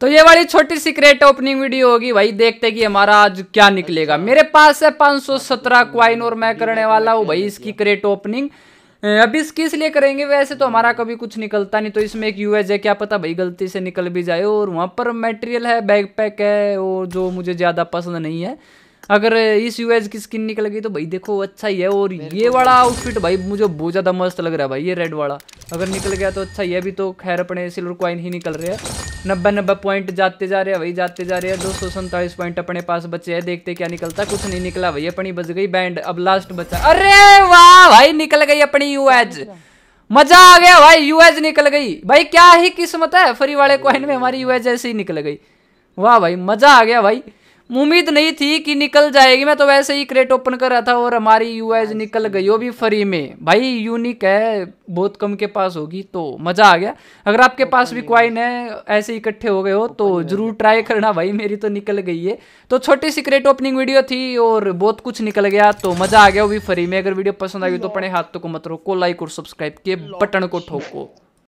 तो ये वाली छोटी सीक्रेट ओपनिंग वीडियो होगी भाई देखते हैं कि हमारा आज क्या निकलेगा अच्छा। मेरे पास है 517 क्वाइन और मैं करने वाला हूँ भाई इसकी क्रेट ओपनिंग अभी इसकी इसलिए करेंगे वैसे तो हमारा कभी कुछ निकलता नहीं तो इसमें एक यूएज है क्या पता भाई गलती से निकल भी जाए और वहाँ पर मटेरियल है बैकपैक है और जो मुझे ज़्यादा पसंद नहीं है अगर इस यूएज की स्किन निकल गई तो भाई देखो अच्छा ही है और ये वाला आउटफिट भाई मुझे बहुत ज़्यादा मस्त लग रहा है भाई ये रेड वाला अगर निकल गया तो अच्छा ये भी तो खैर अपने सिल्वर क्वाइन ही निकल रहे हैं नब्बे नब्बे पॉइंट जाते जा रहे हैं वही जाते जा रहे हैं दो सौ सैंतालीस पॉइंट अपने पास बचे हैं देखते क्या निकलता कुछ नहीं निकला भाई अपनी बच गई बैंड अब लास्ट बचा अरे वाह भाई निकल गई अपनी यूएज मजा आ गया भाई यूएज निकल गई भाई क्या ही किस्मत है फ्री वाले कॉइन में हमारी यूएज ऐसे ही निकल गई वाह भाई मजा आ गया भाई उम्मीद नहीं थी कि निकल जाएगी मैं तो वैसे ही क्रेट ओपन कर रहा था और हमारी यूएस निकल गई वो भी फ्री में भाई यूनिक है बहुत कम के पास होगी तो मज़ा आ गया अगर आपके पास भी क्वाइन है ऐसे इकट्ठे हो गए हो तो ज़रूर ट्राई करना भाई मेरी तो निकल गई है तो छोटी सी क्रेट ओपनिंग वीडियो थी और बहुत कुछ निकल गया तो मज़ा आ गया वो भी फ्री में अगर वीडियो पसंद आ गई तो अपने हाथों को मत रोको लाइक और सब्सक्राइब के बटन को ठोको